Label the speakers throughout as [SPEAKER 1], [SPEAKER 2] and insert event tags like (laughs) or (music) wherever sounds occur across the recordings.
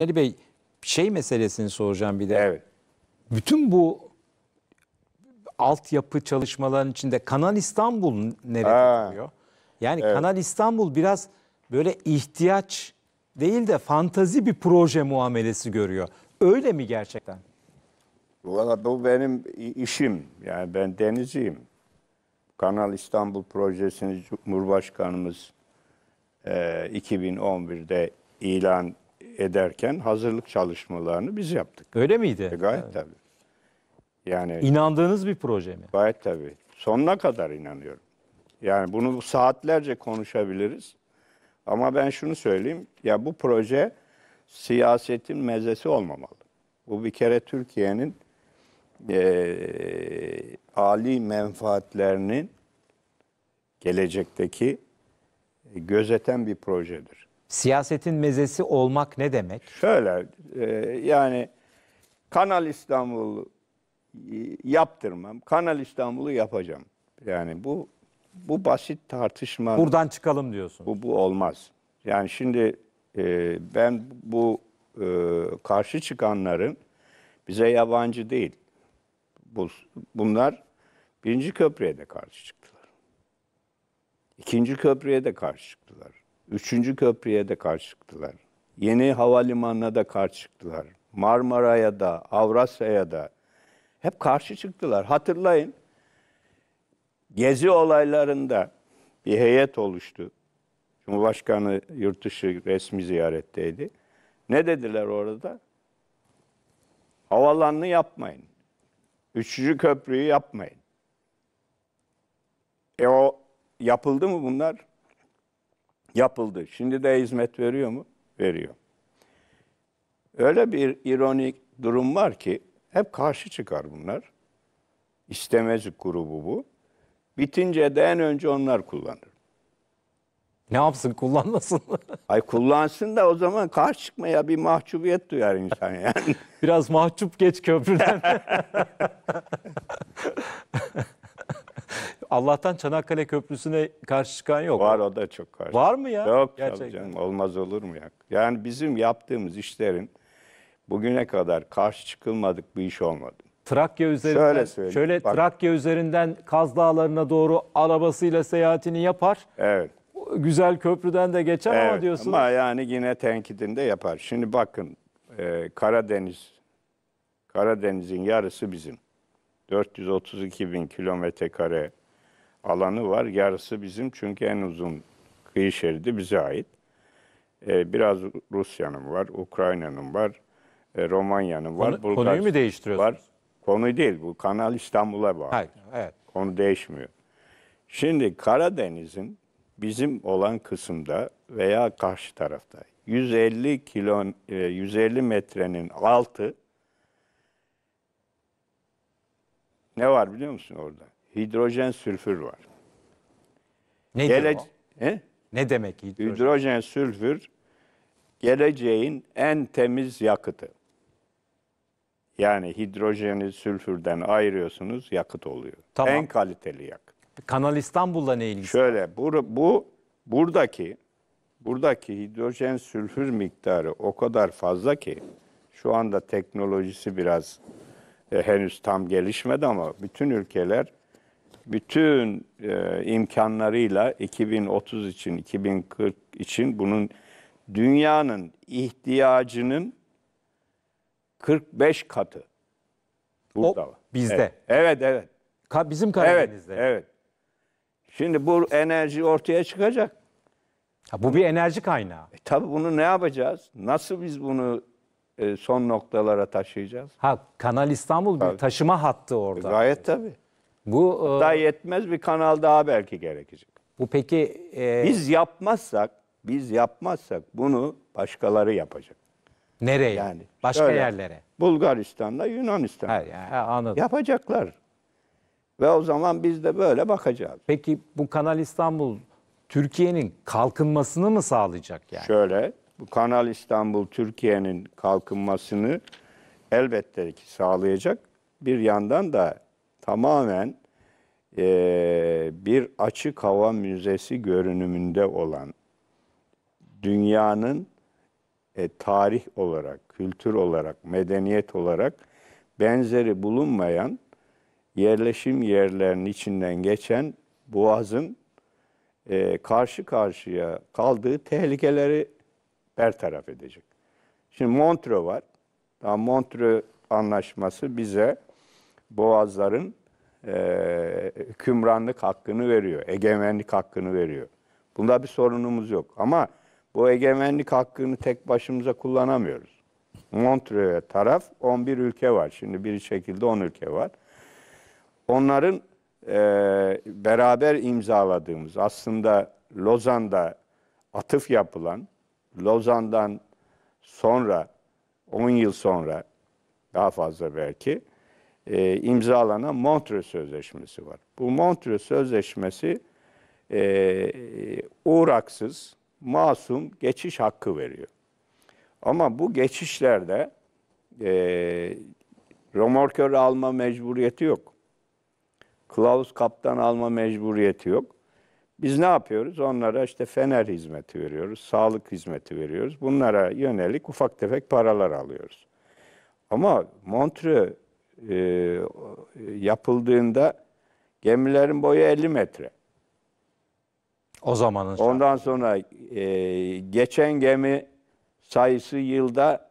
[SPEAKER 1] Ali Bey şey meselesini soracağım bir de. Evet. Bütün bu altyapı çalışmaların içinde Kanal İstanbul nerede duruyor? Yani evet. Kanal İstanbul biraz böyle ihtiyaç değil de fantazi bir proje muamelesi görüyor. Öyle mi gerçekten?
[SPEAKER 2] Valla bu benim işim. Yani ben denizciyim. Kanal İstanbul projesini Cumhurbaşkanımız e, 2011'de ilan ederken hazırlık çalışmalarını biz yaptık. Öyle miydi? E gayet evet. tabii. Yani inandığınız bir proje mi? Gayet tabii. Sonuna kadar inanıyorum. Yani bunu saatlerce konuşabiliriz. Ama ben şunu söyleyeyim. Ya bu proje siyasetin mezesi olmamalı. Bu bir kere Türkiye'nin e, ali menfaatlerinin gelecekteki e, gözeten bir projedir.
[SPEAKER 1] Siyasetin mezesi olmak ne demek?
[SPEAKER 2] Şöyle e, yani Kanal İstanbul yaptırmam. Kanal İstanbul'u yapacağım. Yani bu bu basit tartışma. Buradan çıkalım diyorsun. Bu, bu olmaz. Yani şimdi e, ben bu e, karşı çıkanların bize yabancı değil. Bu, bunlar birinci köprüye de karşı çıktılar. İkinci köprüye de karşı çıktılar. Üçüncü köprüye de karşı çıktılar. Yeni havalimanına da karşı çıktılar. Marmara'ya da, Avrasya'ya da. Hep karşı çıktılar. Hatırlayın. Gezi olaylarında bir heyet oluştu. Cumhurbaşkanı yurt dışı resmi ziyaretteydi. Ne dediler orada? Havalanını yapmayın. Üçüncü köprüyü yapmayın. E o yapıldı mı bunlar? Yapıldı. Şimdi de hizmet veriyor mu? Veriyor. Öyle bir ironik durum var ki hep karşı çıkar bunlar. İstemez grubu bu. Bitince de en önce onlar kullanır. Ne yapsın kullanmasın (laughs) Ay kullansın da o zaman karşı çıkmaya bir mahcubiyet duyar insan yani. (laughs) Biraz mahcup geç köprüden. (laughs) Allah'tan Çanakkale Köprüsü'ne karşı çıkan yok. Var o da çok karşı. Var mı ya? Yok canım olmaz olur mu ya? Yani bizim yaptığımız işlerin bugüne kadar karşı çıkılmadık bir iş olmadı. Trakya üzerinden şöyle, söyleyeyim, şöyle bak.
[SPEAKER 1] Trakya üzerinden Kaz Dağları'na doğru arabasıyla seyahatini yapar. Evet. Güzel köprüden de geçer evet, ama diyorsun. Ama
[SPEAKER 2] yani yine tenkidinde yapar. Şimdi bakın e, Karadeniz Karadeniz'in yarısı bizim. 432 bin kilometre kare alanı var. Yarısı bizim çünkü en uzun kıyı şeridi bize ait. Ee, biraz Rusya'nın var, Ukrayna'nın var, e, Romanya'nın var. Konu, Bulgaristan konuyu mu değiştiriyorsunuz? Var. Konuyu değil, bu Kanal İstanbul'a bağlı. Hayır, evet. Konu değişmiyor. Şimdi Karadeniz'in bizim olan kısımda veya karşı tarafta 150 kilo 150 metrenin altı ne var biliyor musun orada? hidrojen sülfür var. Nedir Gele o? He? Ne demek hidrojen? Hidrojen sülfür geleceğin en temiz yakıtı. Yani hidrojeni sülfürden ayırıyorsunuz, yakıt oluyor. Tamam. En kaliteli yakıt. Kanal İstanbul'la ne ilgisi? Şöyle, bu, bu buradaki buradaki hidrojen sülfür miktarı o kadar fazla ki şu anda teknolojisi biraz e, henüz tam gelişmedi ama bütün ülkeler bütün e, imkanlarıyla 2030 için, 2040 için bunun dünyanın ihtiyacının 45 katı burada o, Bizde. Evet, evet. evet. Ka bizim Karadeniz'de. Evet, evet. Şimdi bu enerji ortaya çıkacak. Ha, bu bir enerji kaynağı. E, tabii bunu ne yapacağız? Nasıl biz bunu e, son noktalara taşıyacağız? Ha
[SPEAKER 1] Kanal İstanbul tabii. bir taşıma hattı orada. E, gayet
[SPEAKER 2] tabii. Bu e, Hatta yetmez bir kanal daha belki gerekecek. bu peki e, Biz yapmazsak, biz yapmazsak bunu başkaları yapacak. nereye? Yani Başka şöyle, yerlere. Bulgaristan'da, Yunanistan'da. Ha, ha, anladım. Yapacaklar. Ve o zaman biz de böyle bakacağız. Peki bu Kanal İstanbul Türkiye'nin kalkınmasını mı sağlayacak yani? Şöyle, bu Kanal İstanbul Türkiye'nin kalkınmasını elbette ki sağlayacak. Bir yandan da tamamen e, bir açık hava müzesi görünümünde olan dünyanın e, tarih olarak, kültür olarak, medeniyet olarak benzeri bulunmayan yerleşim yerlerinin içinden geçen boğazın e, karşı karşıya kaldığı tehlikeleri bertaraf edecek. Şimdi Montreux var. Daha Montreux anlaşması bize boğazların e, kümranlık hakkını veriyor, egemenlik hakkını veriyor. Bunda bir sorunumuz yok. Ama bu egemenlik hakkını tek başımıza kullanamıyoruz. Montreux taraf 11 ülke var. Şimdi bir şekilde 10 ülke var. Onların e, beraber imzaladığımız aslında Lozan'da atıf yapılan, Lozan'dan sonra 10 yıl sonra daha fazla belki e, imzalanan Montre Sözleşmesi var. Bu Montre Sözleşmesi e, uğraksız, masum geçiş hakkı veriyor. Ama bu geçişlerde e, romorkör alma mecburiyeti yok. Klaus kaptan alma mecburiyeti yok. Biz ne yapıyoruz? Onlara işte fener hizmeti veriyoruz, sağlık hizmeti veriyoruz. Bunlara yönelik ufak tefek paralar alıyoruz. Ama Montre e, yapıldığında gemilerin boyu 50 metre. O zamanın Ondan sonra e, geçen gemi sayısı yılda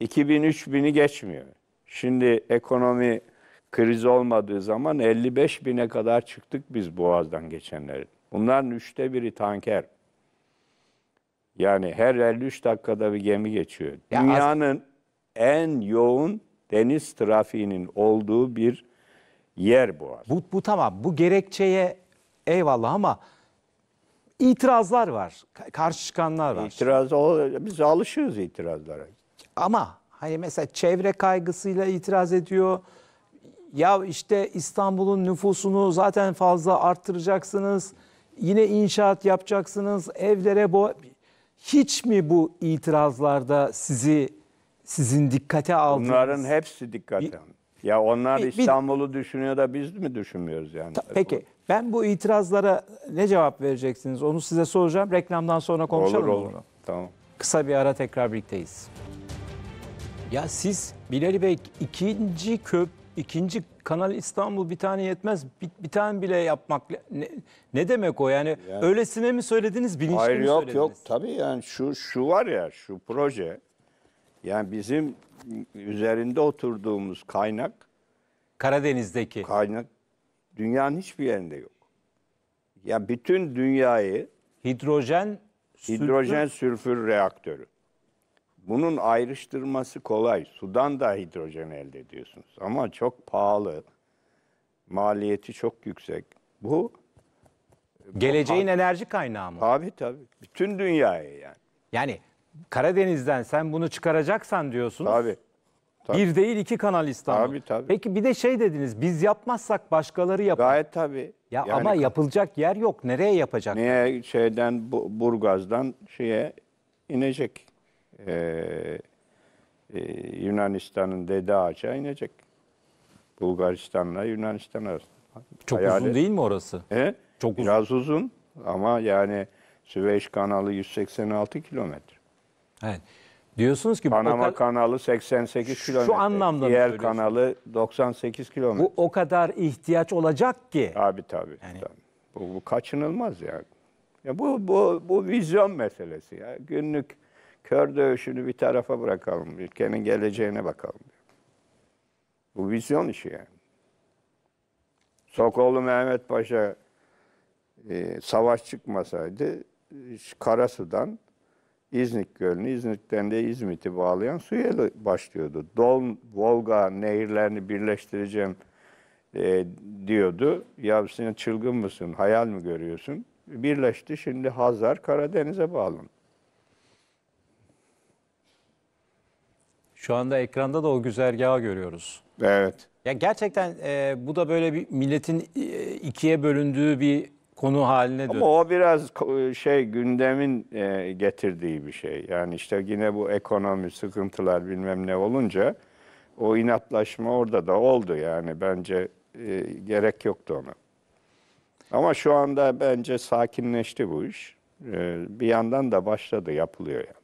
[SPEAKER 2] 2000-3000'i geçmiyor. Şimdi ekonomi krizi olmadığı zaman 55 bine kadar çıktık biz Boğaz'dan geçenleri. Bunların üçte biri tanker. Yani her 53 dakikada bir gemi geçiyor. Ya Dünyanın en yoğun deniz trafiğinin olduğu bir yer boğaz. Bu, bu tamam bu gerekçeye eyvallah ama
[SPEAKER 1] itirazlar var. Karşı çıkanlar var.
[SPEAKER 2] İtiraz, o, biz alışıyoruz itirazlara.
[SPEAKER 1] Ama hani mesela çevre kaygısıyla itiraz ediyor. Ya işte İstanbul'un nüfusunu zaten fazla arttıracaksınız. Yine inşaat yapacaksınız. Evlere bo hiç mi bu itirazlarda sizi sizin dikkate aldığınız... Bunların
[SPEAKER 2] hepsi dikkate alındı. Ya onlar bir, İstanbul'u düşünüyor da biz mi düşünmüyoruz yani? Ta, peki
[SPEAKER 1] ben bu itirazlara ne
[SPEAKER 2] cevap vereceksiniz? Onu
[SPEAKER 1] size soracağım. Reklamdan sonra konuşalım olur, olur. bunu.
[SPEAKER 2] Tamam. Kısa bir ara tekrar birlikteyiz.
[SPEAKER 1] Ya siz Bilal Bey ikinci köp ikinci Kanal İstanbul bir tane yetmez. Bir, bir tane bile yapmak ne,
[SPEAKER 2] ne demek o yani, yani öylesine mi söylediniz bilinçli Hayır, mi yok, söylediniz? Hayır yok yok tabii yani şu şu var ya şu proje yani bizim üzerinde oturduğumuz kaynak Karadeniz'deki kaynak dünyanın hiçbir yerinde yok. Ya yani bütün dünyayı hidrojen hidrojen sülfür reaktörü. Bunun ayrıştırması kolay. Sudan da hidrojen elde ediyorsunuz ama çok pahalı. Maliyeti çok yüksek. Bu geleceğin bu, enerji kaynağı
[SPEAKER 1] mı? Tabii tabii. Bütün dünyaya yani. Yani Karadeniz'den sen bunu çıkaracaksan diyorsunuz. Tabii. tabii. Bir değil iki Kanal İstanbul. Tabii tabii. Peki bir de şey dediniz biz yapmazsak başkaları yapar. Gayet tabii. Ya yani ama
[SPEAKER 2] yapılacak yer yok. Nereye yapacak? Niye şeyden Burgaz'dan şeye inecek. Ee, e, Yunanistan'ın Dede Ağaç'a inecek. Bulgaristan'la Yunanistan arasında. Çok Hayali. uzun değil mi orası? He? Çok uzun. Biraz uzun ama yani Süveyş kanalı 186 kilometre. Evet. Diyorsunuz ki Panama bu kanalı 88 şu kilometre. Şu anlamda Diğer kanalı 98 kilometre. Bu o kadar ihtiyaç olacak ki. Abi tabii. Yani. tabii. Bu, bu kaçınılmaz yani. Ya bu, bu, bu vizyon meselesi ya. Günlük kör dövüşünü bir tarafa bırakalım. Ülkenin geleceğine bakalım. Bu vizyon işi yani. Sokollu Mehmet Paşa e, savaş çıkmasaydı e, Karasu'dan İznik Gölü'nü, İznik'ten de İzmit'i bağlayan suya başlıyordu. Dol, Volga nehirlerini birleştireceğim e, diyordu. Ya sen çılgın mısın, hayal mi görüyorsun? Birleşti, şimdi Hazar Karadeniz'e bağlı.
[SPEAKER 1] Şu anda ekranda da o güzergahı görüyoruz. Evet. Ya gerçekten e, bu da böyle bir milletin e, ikiye bölündüğü bir konu haline dönüyor. Ama
[SPEAKER 2] o biraz şey gündemin e, getirdiği bir şey. Yani işte yine bu ekonomi sıkıntılar bilmem ne olunca o inatlaşma orada da oldu yani bence e, gerek yoktu ona. Ama şu anda bence sakinleşti bu iş. E, bir yandan da başladı yapılıyor yani.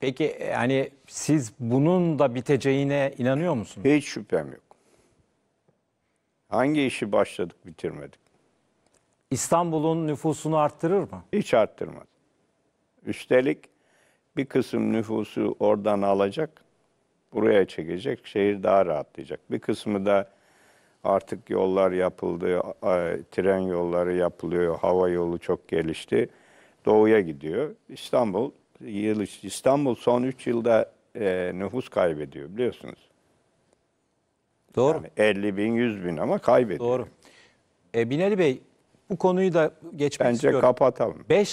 [SPEAKER 1] Peki yani siz bunun da biteceğine inanıyor musunuz? Hiç şüphem yok.
[SPEAKER 2] Hangi işi başladık bitirmedik? İstanbul'un nüfusunu arttırır mı? Hiç arttırmaz. Üstelik bir kısım nüfusu oradan alacak, buraya çekecek, şehir daha rahatlayacak. Bir kısmı da artık yollar yapıldı, tren yolları yapılıyor, hava yolu çok gelişti. Doğuya gidiyor. İstanbul, İstanbul son 3 yılda e, nüfus kaybediyor biliyorsunuz. Doğru. Yani 50 bin, 100 bin ama kaybediyor. Doğru. E, Binali Bey, bu konuyu da geçmek Bence istiyorum. Bence kapatalım. 5